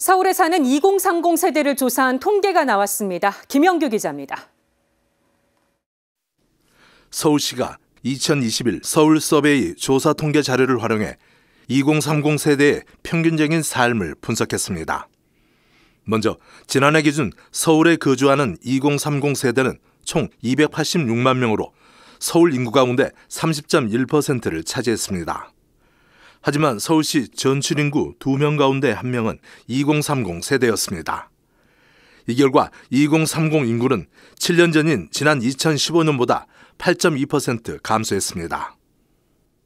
서울에 사는 2030 세대를 조사한 통계가 나왔습니다. 김영규 기자입니다. 서울시가 2021 서울 서베이 조사 통계 자료를 활용해 2030 세대의 평균적인 삶을 분석했습니다. 먼저 지난해 기준 서울에 거주하는 2030 세대는 총 286만 명으로 서울 인구 가운데 30.1%를 차지했습니다. 하지만 서울시 전출 인구 2명 가운데 1명은 2030 세대였습니다. 이 결과 2030 인구는 7년 전인 지난 2015년보다 8.2% 감소했습니다.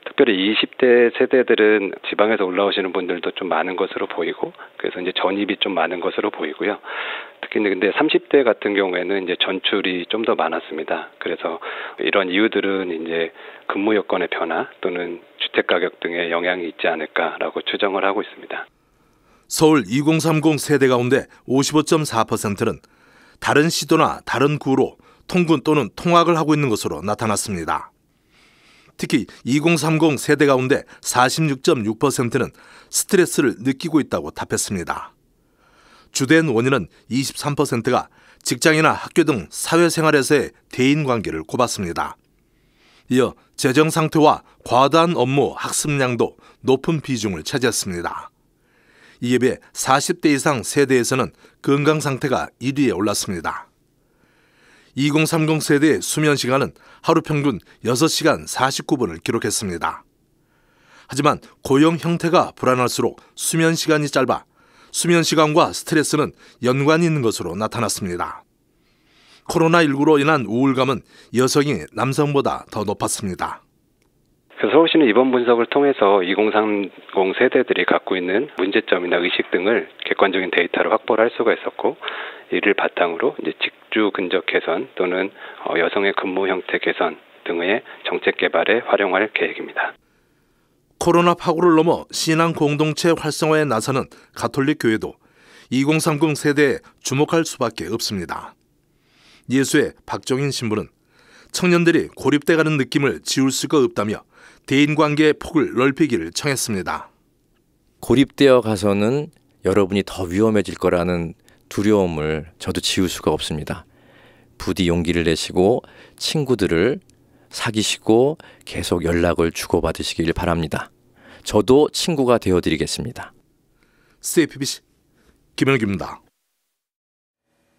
특별히 20대 세대들은 지방에서 올라오시는 분들도 좀 많은 것으로 보이고 그래서 이제 전입이 좀 많은 것으로 보이고요. 특히 근데 30대 같은 경우에는 이제 전출이 좀 더 많았습니다. 그래서 이런 이유들은 이제 근무 여건의 변화 또는 주택 가격 등에 영향이 있지 않을까라고 추정을 하고 있습니다. 서울 2030 세대 가운데 55.4%는 다른 시도나 다른 구로 통근 또는 통학을 하고 있는 것으로 나타났습니다. 특히 2030 세대 가운데 46.6%는 스트레스를 느끼고 있다고 답했습니다. 주된 원인은 23%가 직장이나 학교 등 사회생활에서의 대인 관계를 꼽았습니다. 이어 재정 상태와 과다한 업무 학습량도 높은 비중을 차지했습니다. 이에 비해 40대 이상 세대에서는 건강 상태가 1위에 올랐습니다. 2030 세대의 수면 시간은 하루 평균 6시간 49분을 기록했습니다. 하지만 고용 형태가 불안할수록 수면 시간이 짧아 수면 시간과 스트레스는 연관이 있는 것으로 나타났습니다. 코로나19로 인한 우울감은 여성이 남성보다 더 높았습니다. 서울시는 이번 분석을 통해서 2030 세대들이 갖고 있는 문제점이나 의식 등을 객관적인 데이터를 확보를 수가 있었고 이를 바탕으로 이제 직주 근접 개선 또는 어, 여성의 근무 형태 개선 등의 정책 개발에 활용할 계획입니다. 코로나 파고를 넘어 신앙 공동체 활성화에 나서는 가톨릭 교회도 2030 세대에 주목할 수밖에 없습니다. 예수의 박정인 신부는 청년들이 고립돼가는 느낌을 지울 수가 없다며 대인관계의 폭을 넓히기를 청했습니다. 고립되어 가서는 여러분이 더 위험해질 거라는 두려움을 저도 지울 수가 없습니다. 부디 용기를 내시고 친구들을 사귀시고 계속 연락을 주고받으시길 바랍니다. 저도 친구가 되어드리겠습니다. CFBC 김현규입니다.